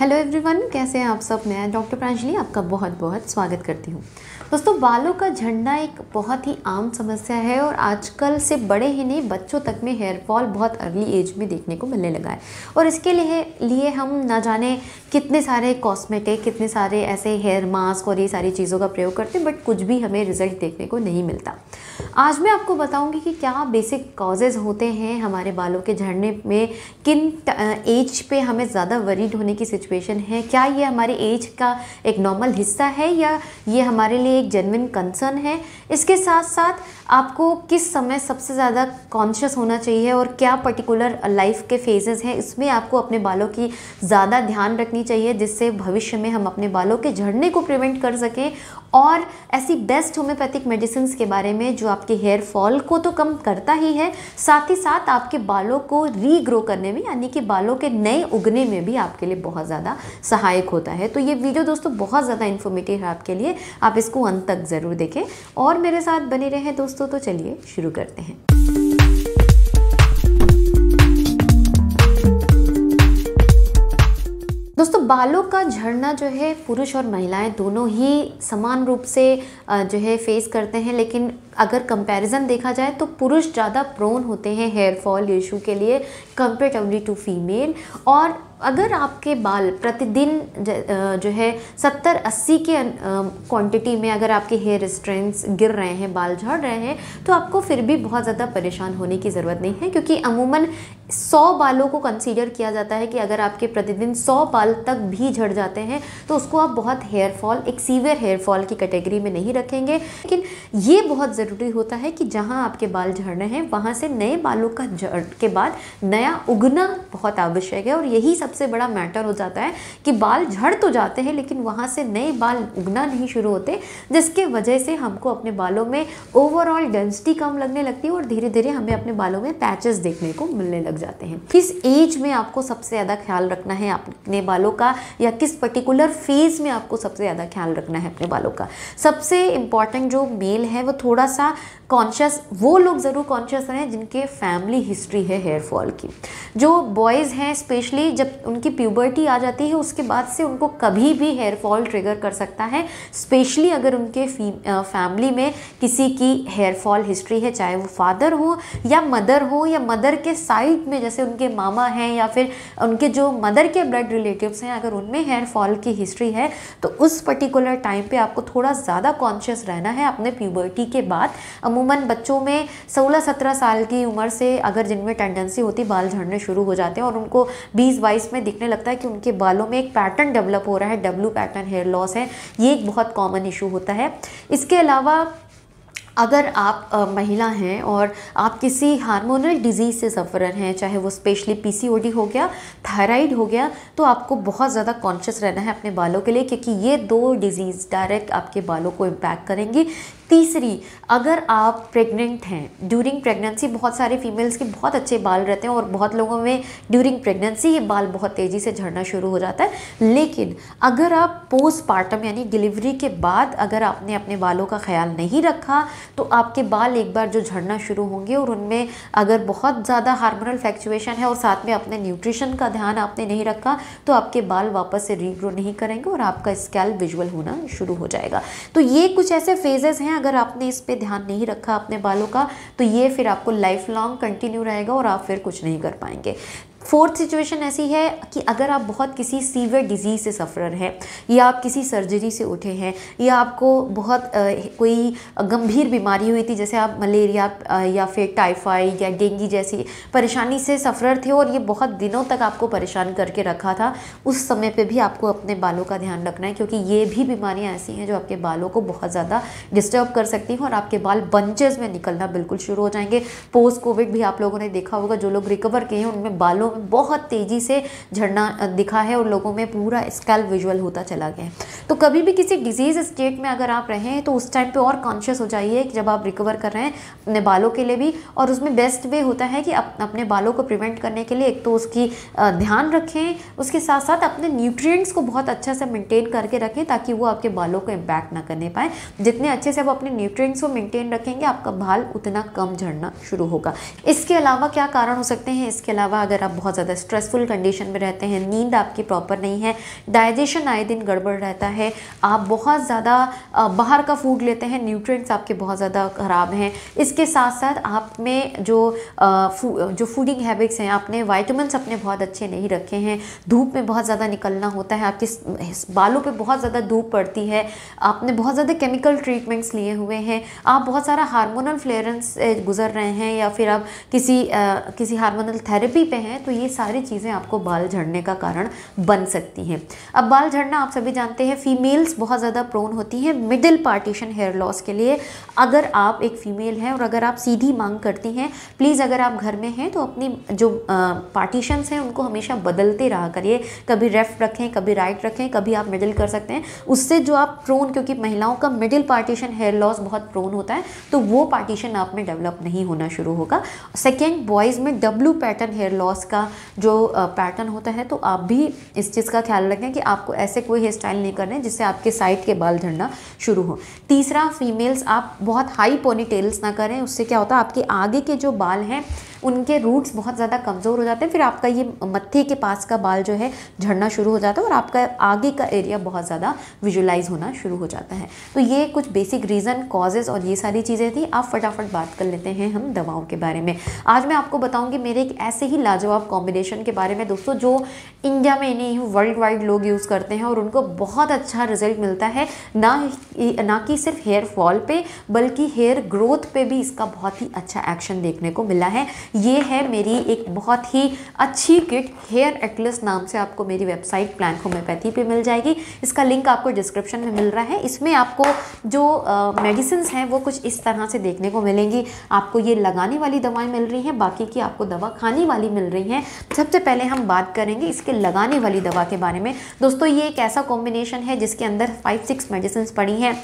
hello everyone कैसे हैं आप सब मैं डॉक्टर प्रांजलि आपका बहुत बहुत स्वागत करती हूँ दोस्तों बालों का झड़ना एक बहुत ही आम समस्या है और आजकल से बड़े ही नहीं बच्चों तक में हेयर फॉल बहुत अर्ली एज में देखने को मिलने लगा है और इसके लिए लिए हम ना जाने कितने सारे कॉस्मेटिक कितने सारे ऐसे हेयर मास्क और ये सारी चीज़ों का प्रयोग करते हैं बट कुछ भी हमें रिजल्ट देखने को नहीं मिलता आज मैं आपको बताऊंगी कि क्या बेसिक कॉजेज़ होते हैं हमारे बालों के झड़ने में किन एज पे हमें ज़्यादा वरीड होने की सिचुएशन है क्या ये हमारे एज का एक नॉर्मल हिस्सा है या ये हमारे लिए एक जेनविन कंसर्न है इसके साथ साथ आपको किस समय सबसे ज़्यादा कॉन्शियस होना चाहिए और क्या पर्टिकुलर लाइफ के फेजेस हैं इसमें आपको अपने बालों की ज़्यादा ध्यान रखनी चाहिए जिससे भविष्य में हम अपने बालों के झड़ने को प्रिवेंट कर सकें और ऐसी बेस्ट होम्योपैथिक मेडिसिन के बारे में जो आपके हेयर फॉल को तो कम करता ही है साथ ही साथ आपके बालों को रीग्रो करने में यानी कि बालों के नए उगने में भी आपके लिए बहुत ज़्यादा सहायक होता है तो ये वीडियो दोस्तों बहुत ज़्यादा इन्फॉर्मेटिव है आपके लिए आप इसको अंत तक ज़रूर देखें और मेरे साथ बने रहें दोस्तों तो चलिए शुरू करते हैं दोस्तों बालों का झड़ना जो है पुरुष और महिलाएं दोनों ही समान रूप से जो है फेस करते हैं लेकिन अगर कंपैरिजन देखा जाए तो पुरुष ज़्यादा प्रोन होते हैं हेयर फॉल इशू के लिए कंपेरेटिवली टू फीमेल और अगर आपके बाल प्रतिदिन जो है सत्तर अस्सी के क्वांटिटी में अगर आपके हेयर स्ट्रेंथ्स गिर रहे हैं बाल झड़ रहे हैं तो आपको फिर भी बहुत ज़्यादा परेशान होने की ज़रूरत नहीं है क्योंकि अमूमन सौ बालों को कंसीडर किया जाता है कि अगर आपके प्रतिदिन सौ बाल तक भी झड़ जाते हैं तो उसको आप बहुत हेयर फॉल एक सीवियर हेयर फॉल की कैटेगरी में नहीं रखेंगे लेकिन ये बहुत ज़रूरी होता है कि जहाँ आपके बाल झड़ने हैं वहाँ से नए बालों का झड़ के बाद नया उगना बहुत आवश्यक है और यही सबसे बड़ा मैटर हो जाता है कि बाल झड़ तो जाते हैं लेकिन वहाँ से नए बाल उगना नहीं शुरू होते जिसके वजह से हमको अपने बालों में ओवरऑल डेंसिटी कम लगने लगती है और धीरे धीरे हमें अपने बालों में पैचेस देखने को मिलने लग जाते हैं किस एज में आपको सबसे ज़्यादा ख्याल रखना है अपने बालों का या किस पर्टिकुलर फेज़ में आपको सबसे ज़्यादा ख्याल रखना है अपने बालों का सबसे इंपॉर्टेंट जो मेल है वो थोड़ा सा कॉन्शियस वो लोग ज़रूर कॉन्शियस रहें जिनके फैमिली हिस्ट्री है हेयर फॉल की जो बॉयज़ हैं स्पेशली जब उनकी प्यूबर्टी आ जाती है उसके बाद से उनको कभी भी हेयर फॉल ट्रिगर कर सकता है स्पेशली अगर उनके फैमिली में किसी की हेयर फॉल हिस्ट्री है चाहे वो फादर हो या मदर हो या मदर के साइड में जैसे उनके मामा हैं या फिर उनके जो मदर के ब्लड रिलेटिव्स हैं अगर उनमें हेयर फॉल की हिस्ट्री है तो उस पर्टिकुलर टाइम पे आपको थोड़ा ज़्यादा कॉन्शियस रहना है अपने प्यूबर्टी के बाद अमूमन बच्चों में सोलह सत्रह साल की उम्र से अगर जिनमें टेंडेंसी होती बाल झड़ने शुरू हो जाते हैं और उनको बीस बाईस में दिखने लगता है कि उनके बालों में एक पैटर्न डेवलप हो रहा है डब्लू पैटर्न हेयर लॉस है ये एक बहुत कॉमन इशू होता है इसके अलावा अगर आप महिला हैं और आप किसी हार्मोनल डिजीज़ से सफ़रर हैं चाहे वो स्पेशली पीसीओडी हो गया थायराइड हो गया तो आपको बहुत ज़्यादा कॉन्शियस रहना है अपने बालों के लिए क्योंकि ये दो डिज़ीज़ डायरेक्ट आपके बालों को इम्पैक्ट करेंगी तीसरी अगर आप प्रेग्नेंट हैं ड्यूरिंग प्रेगनेंसी बहुत सारे फीमेल्स के बहुत अच्छे बाल रहते हैं और बहुत लोगों में ड्यूरिंग प्रेगनेंसी ये बाल बहुत तेज़ी से झड़ना शुरू हो जाता है लेकिन अगर आप पोस्टपार्टम यानी डिलीवरी के बाद अगर आपने अपने बालों का ख्याल नहीं रखा तो आपके बाल एक बार जो झड़ना शुरू होंगे और उनमें अगर बहुत ज़्यादा हार्मोनल फ्लैक्चुएशन है और साथ में अपने न्यूट्रिशन का ध्यान आपने नहीं रखा तो आपके बाल वापस से रीग्रो नहीं करेंगे और आपका स्कैल विजुअल होना शुरू हो जाएगा तो ये कुछ ऐसे फेजेस हैं अगर आपने इस पर ध्यान नहीं रखा अपने बालों का तो ये फिर आपको लाइफ लॉन्ग कंटिन्यू रहेगा और आप फिर कुछ नहीं कर पाएंगे फोर्थ सिचुएशन ऐसी है कि अगर आप बहुत किसी सीवियर डिजीज़ से सफ़र हैं या आप किसी सर्जरी से उठे हैं या आपको बहुत आ, कोई गंभीर बीमारी हुई थी जैसे आप मलेरिया या फिर टाइफाइड या डेंगू जैसी परेशानी से सफ़र थे और ये बहुत दिनों तक आपको परेशान करके रखा था उस समय पे भी आपको अपने बालों का ध्यान रखना है क्योंकि ये भी बीमारियाँ ऐसी हैं जो आपके बालों को बहुत ज़्यादा डिस्टर्ब कर सकती हैं और आपके बाल बंचेज में निकलना बिल्कुल शुरू हो जाएंगे पोस्ट कोविड भी आप लोगों ने देखा होगा जो लोग रिकवर किए हैं उनमें बालों दिनों में बहुत तेज़ी से झड़ना दिखा है और लोगों में पूरा स्कैल विजुअल होता चला गया है तो कभी भी किसी डिजीज़ स्टेट में अगर आप रहें तो उस टाइम पर और कॉन्शियस हो जाइए कि जब आप रिकवर कर रहे हैं अपने बालों के लिए भी और उसमें बेस्ट वे होता है कि आप अपने बालों को प्रिवेंट करने के लिए एक तो उसकी ध्यान रखें उसके साथ साथ अपने न्यूट्रिएंट्स को बहुत अच्छा से मेंटेन करके रखें ताकि वो आपके बालों को इम्पैक्ट ना करने पाए जितने अच्छे से वो अपने न्यूट्रिएंट्स को मेंटेन रखेंगे आपका बाल उतना कम झड़ना शुरू होगा इसके अलावा क्या कारण हो सकते हैं इसके अलावा अगर आप बहुत ज़्यादा स्ट्रेसफुल कंडीशन में रहते हैं नींद आपकी प्रॉपर नहीं है डाइजेशन आए दिन गड़बड़ रहता है आप बहुत ज़्यादा बाहर का फूड लेते हैं न्यूट्रिएंट्स आपके बहुत ज़्यादा ख़राब हैं इसके साथ साथ आप में जो आ, फू, जो फूडिंग हैबिट्स हैं आपने वाइटमिन अपने बहुत अच्छे नहीं रखे हैं धूप में बहुत ज़्यादा निकलना होता है आपके बालों पर बहुत ज़्यादा धूप पड़ती है आपने बहुत ज़्यादा केमिकल ट्रीटमेंट्स लिए हुए हैं आप बहुत सारा हार्मोनल फ्लेरेंस गुजर रहे हैं या फिर आप किसी आ, किसी हार्मोनल थेरेपी पे हैं तो ये सारी चीज़ें आपको बाल झड़ने का कारण बन सकती हैं अब बाल झड़ना आप सभी जानते हैं फीमेल्स बहुत ज़्यादा प्रोन होती हैं मिडिल पार्टीशन हेयर लॉस के लिए अगर आप एक फ़ीमेल हैं और अगर आप सीधी मांग करती हैं प्लीज़ अगर आप घर में हैं तो अपनी जो पार्टीशंस हैं उनको हमेशा बदलते रहा करिए कभी लेफ़्ट रखें कभी राइट रखें कभी आप मिडिल कर सकते हैं उससे जो आप प्रोन क्योंकि महिलाओं का मिडिल पार्टीशन हेयर लॉस बहुत प्रोन होता है तो वो पार्टीशन आप में डेवलप नहीं होना शुरू होगा सेकेंड बॉयज़ में डब्लू पैटर्न हेयर लॉस का का जो पैटर्न होता है तो आप भी इस चीज़ का ख्याल रखें कि आपको ऐसे कोई हेयर स्टाइल नहीं करने जिससे आपके साइड के बाल झड़ना शुरू हो तीसरा फीमेल्स आप बहुत हाई पोनी टेल्स ना करें उससे क्या होता है आपके आगे के जो बाल हैं उनके रूट्स बहुत ज़्यादा कमज़ोर हो जाते हैं फिर आपका ये मत्थे के पास का बाल जो है झड़ना शुरू हो जाता है और आपका आगे का एरिया बहुत ज़्यादा विजुलाइज होना शुरू हो जाता है तो ये कुछ बेसिक रीज़न कॉजेज़ और ये सारी चीज़ें थी आप फटाफट बात कर लेते हैं हम दवाओं के बारे में आज मैं आपको बताऊँगी मेरे एक ऐसे ही लाजवाब कॉम्बिनेशन के बारे में दोस्तों जो इंडिया में नहीं वर्ल्ड वाइड लोग यूज़ करते हैं और उनको बहुत अच्छा रिजल्ट मिलता है ना ना कि सिर्फ हेयर फॉल पे बल्कि हेयर ग्रोथ पे भी इसका बहुत ही अच्छा एक्शन देखने को मिला है ये है मेरी एक बहुत ही अच्छी किट हेयर एक्टलेस नाम से आपको मेरी वेबसाइट प्लान होम्योपैथी पे मिल जाएगी इसका लिंक आपको डिस्क्रिप्शन में मिल रहा है इसमें आपको जो मेडिसिन हैं वो कुछ इस तरह से देखने को मिलेंगी आपको ये लगाने वाली दवाएँ मिल रही हैं बाकी की आपको दवा खाने वाली मिल रही हैं सबसे पहले हम बात करेंगे इसके लगाने वाली दवा के बारे में दोस्तों ये एक ऐसा कॉम्बिनेशन है जिसके अंदर फाइव सिक्स मेडिसिन पड़ी हैं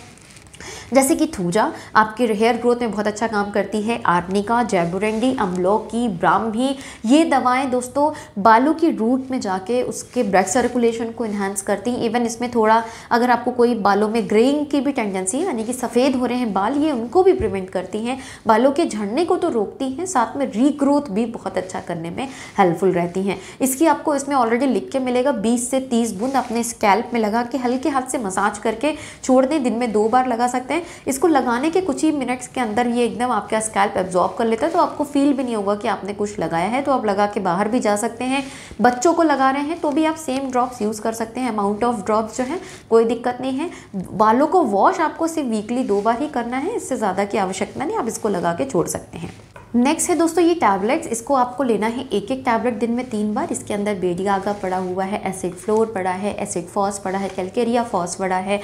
जैसे कि थूजा आपके हेयर ग्रोथ में बहुत अच्छा काम करती है आर्निका जैबुरेंडी अम्लौकी ब्राह्मी ये दवाएं दोस्तों बालों की रूट में जाके उसके ब्लड सर्कुलेशन को इन्हांस करती हैं इवन इसमें थोड़ा अगर आपको कोई बालों में ग्रेइंग की भी टेंडेंसी है यानी कि सफ़ेद हो रहे हैं बाल ये उनको भी प्रिवेंट करती हैं बालों के झड़ने को तो रोकती हैं साथ में रीग्रोथ भी बहुत अच्छा करने में हेल्पफुल रहती हैं इसकी आपको इसमें ऑलरेडी लिख के मिलेगा बीस से तीस बूंद अपने स्कैल्प में लगा के हल्के हाथ से मसाज करके छोड़ दें दिन में दो बार लगा सकते हैं हैं इसको लगाने के कुछ ही मिनट्स के अंदर ये एकदम आपका स्कैल्प एब्जॉर्ब कर लेता है तो आपको फील भी नहीं होगा कि आपने कुछ लगाया है तो आप लगा के बाहर भी जा सकते हैं बच्चों को लगा रहे हैं तो भी आप सेम ड्रॉप्स यूज़ कर सकते हैं अमाउंट ऑफ ड्रॉप्स जो है कोई दिक्कत नहीं है बालों को वॉश आपको सिर्फ वीकली दो बार ही करना है इससे ज़्यादा की आवश्यकता नहीं आप इसको लगा के छोड़ सकते हैं नेक्स्ट है दोस्तों ये टैबलेट्स इसको आपको लेना है एक एक टैबलेट दिन में तीन बार इसके अंदर बेडियागा पड़ा हुआ है एसिड फ्लोर पड़ा है एसिड फॉस पड़ा है कैलकेरिया फॉस पड़ा है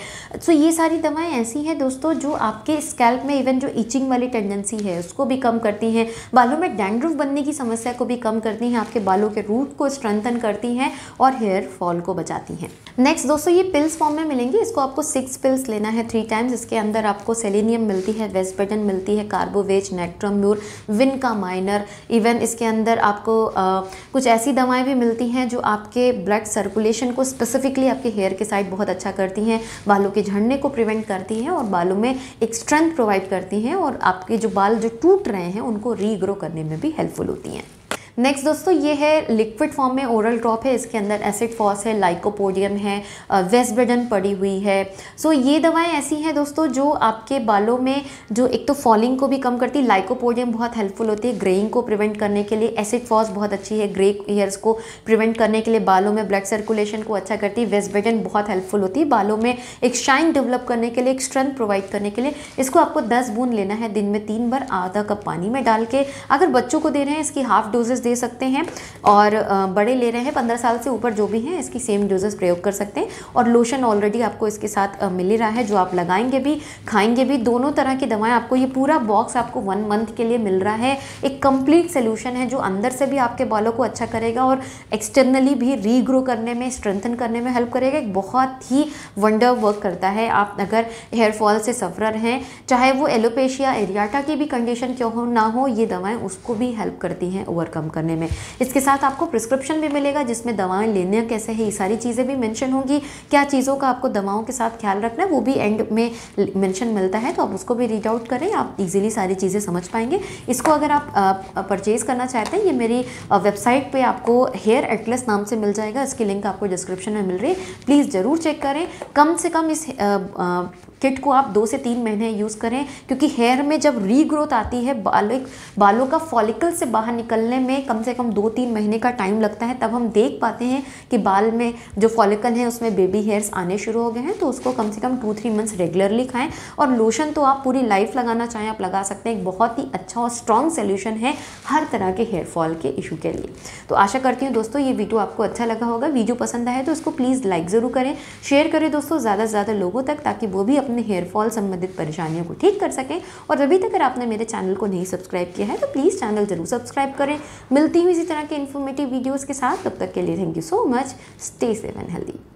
सो ये सारी दवाएं ऐसी हैं दोस्तों जो आपके स्कैल्प में इवन जो इचिंग वाली टेंडेंसी है उसको भी कम करती हैं बालों में डैंड्रूफ बनने की समस्या को भी कम करती हैं आपके बालों के रूट को स्ट्रेंथन करती हैं और हेयर फॉल को बचाती हैं नेक्स्ट दोस्तों ये पिल्स फॉर्म में मिलेंगी इसको आपको सिक्स पिल्स लेना है थ्री टाइम्स इसके अंदर आपको सेलिनियम मिलती है वेस्ट मिलती है कार्बोवेज नेट्रोम्यूर विन का माइनर इवन इसके अंदर आपको आ, कुछ ऐसी दवाएं भी मिलती हैं जो आपके ब्लड सर्कुलेशन को स्पेसिफिकली आपके हेयर के साइड बहुत अच्छा करती हैं बालों के झड़ने को प्रिवेंट करती हैं और बालों में एक स्ट्रेंथ प्रोवाइड करती हैं और आपके जो बाल जो टूट रहे हैं उनको रीग्रो करने में भी हेल्पफुल होती हैं नेक्स्ट दोस्तों ये है लिक्विड फॉर्म में ओरल ड्रॉप है इसके अंदर एसिड फॉस है लाइकोपोडियम है वेस्बेडन पड़ी हुई है सो so, ये दवाएं ऐसी हैं दोस्तों जो आपके बालों में जो एक तो फॉलिंग को भी कम करती है लाइकोपोडियम बहुत हेल्पफुल होती है ग्रेइंग को प्रिवेंट करने के लिए एसिड फॉस बहुत अच्छी है ग्रे हेयर्स को प्रिवेंट करने के लिए बालों में ब्लड सर्कुलेशन को अच्छा करती है वेस्बेडन बहुत हेल्पफुल होती है बालों में एक शाइन डेवलप करने के लिए एक स्ट्रेंथ प्रोवाइड करने के लिए इसको आपको दस बूंद लेना है दिन में तीन बार आधा कप पानी में डाल के अगर बच्चों को दे रहे हैं इसकी हाफ डोजेस दे सकते हैं और बड़े ले रहे हैं पंद्रह साल से ऊपर जो भी हैं इसकी सेम डोजेस प्रयोग कर सकते हैं और लोशन ऑलरेडी आपको इसके साथ मिल ही रहा है जो आप लगाएंगे भी खाएंगे भी दोनों तरह की दवाएं आपको ये पूरा बॉक्स आपको वन मंथ के लिए मिल रहा है एक कंप्लीट सोल्यूशन है जो अंदर से भी आपके बालों को अच्छा करेगा और एक्सटर्नली भी रीग्रो करने में स्ट्रेंथन करने में हेल्प करेगा एक बहुत ही वंडर वर्क करता है आप अगर हेयर फॉल से सफरर हैं चाहे वो एलोपेशिया एरियाटा की भी कंडीशन क्यों हो ना हो ये दवाएं उसको भी हेल्प करती हैं ओवरकम कर करने में इसके साथ आपको प्रिस्क्रिप्शन भी मिलेगा जिसमें दवाएं लेने कैसे है ये सारी चीज़ें भी मैंशन होंगी क्या चीज़ों का आपको दवाओं के साथ ख्याल रखना है वो भी एंड में मैंशन मिलता है तो आप उसको भी रीड आउट करें आप इजीली सारी चीज़ें समझ पाएंगे इसको अगर आप परचेज़ करना चाहते हैं ये मेरी वेबसाइट पर आपको हेयर एटलस नाम से मिल जाएगा इसकी लिंक आपको डिस्क्रिप्शन में मिल रही है प्लीज़ ज़रूर चेक करें कम से कम इस किट को आप दो से तीन महीने यूज़ करें क्योंकि हेयर में जब रीग्रोथ आती है बालों बालों का फॉलिकल से बाहर निकलने में कम से कम दो तीन महीने का टाइम लगता है तब हम देख पाते हैं कि बाल में जो फॉलिकल है उसमें बेबी हेयर्स आने शुरू हो गए हैं तो उसको कम से कम टू थ्री मंथ्स रेगुलरली खाएं और लोशन तो आप पूरी लाइफ लगाना चाहें आप लगा सकते हैं एक बहुत ही अच्छा और स्ट्रॉन्ग सोल्यूशन है हर तरह के हेयर फॉल के इशू के लिए तो आशा करती हूँ दोस्तों ये वीडियो आपको अच्छा लगा होगा वीडियो पसंद आए तो उसको प्लीज़ लाइक ज़रूर करें शेयर करें दोस्तों ज़्यादा से ज़्यादा लोगों तक ताकि वो भी अपने अपने हेयर फॉल संबंधित परेशानियों को ठीक कर सकें और अभी तक अगर आपने मेरे चैनल को नहीं सब्सक्राइब किया है तो प्लीज़ चैनल ज़रूर सब्सक्राइब करें मिलती हूँ इसी तरह के इन्फॉर्मेटिव वीडियोज़ के साथ तब तक के लिए thank you so much stay safe and healthy